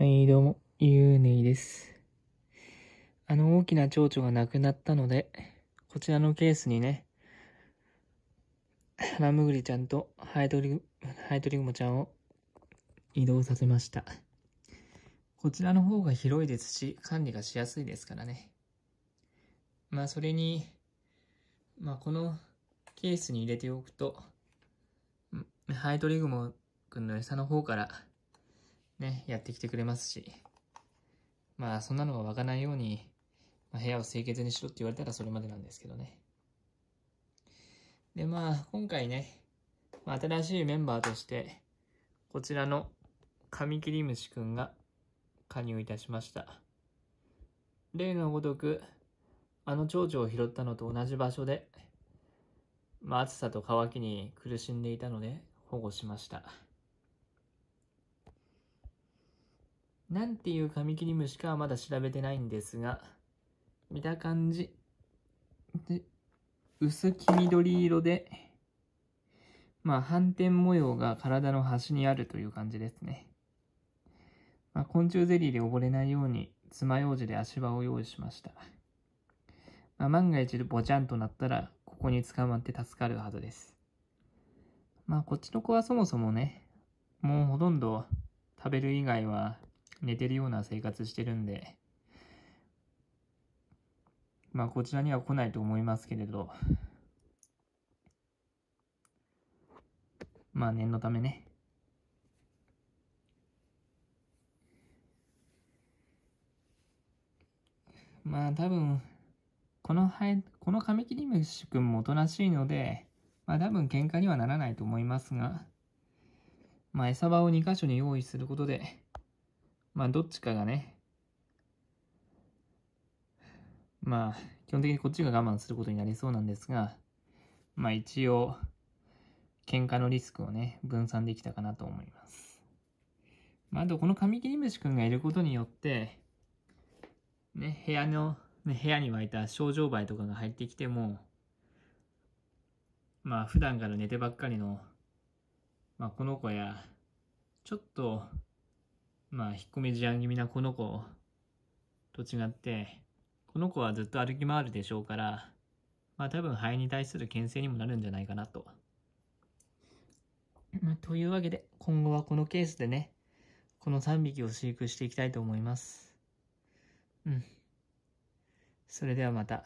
はい、どうも、ゆうねいです。あの大きな蝶々が亡くなったので、こちらのケースにね、ハラムグリちゃんとハエトリ、ハエトリグモちゃんを移動させました。こちらの方が広いですし、管理がしやすいですからね。まあ、それに、まあ、このケースに入れておくと、ハエトリグモくんの餌の方から、ね、やってきてくれますし、まあそんなのが湧かないように、まあ、部屋を清潔にしろって言われたらそれまでなんですけどね。でまあ今回ね、まあ、新しいメンバーとして、こちらのカミキリムシくんが加入いたしました。例のごとく、あの蝶々を拾ったのと同じ場所で、まあ、暑さと乾きに苦しんでいたので保護しました。なんていうカミキリムシかはまだ調べてないんですが、見た感じ。で、薄黄緑色で、まあ反転模様が体の端にあるという感じですね。まあ、昆虫ゼリーで溺れないように爪楊枝で足場を用意しました。まあ、万が一ボチャンとなったら、ここに捕まって助かるはずです。まあこっちの子はそもそもね、もうほとんど食べる以外は寝てるような生活してるんで、まあこちらには来ないと思いますけれど、まあ念のためね。まあ多分、このはい、このカミキリムシ君もおとなしいので、まあ多分喧嘩にはならないと思いますが、まあ餌場を2箇所に用意することで、まあ、どっちかがね、まあ、基本的にこっちが我慢することになりそうなんですが、まあ一応、喧嘩のリスクをね、分散できたかなと思います。まあ、あとこのカミキリムシ君がいることによって、ね、部屋の、ね、部屋に湧いた症状灰とかが入ってきても、まあ普段から寝てばっかりの、まあこの子や、ちょっとまあ、引っ込み思案気味なこの子と違って、この子はずっと歩き回るでしょうから、まあ多分肺に対する牽制にもなるんじゃないかなと。まあ、というわけで、今後はこのケースでね、この3匹を飼育していきたいと思います。うん。それではまた。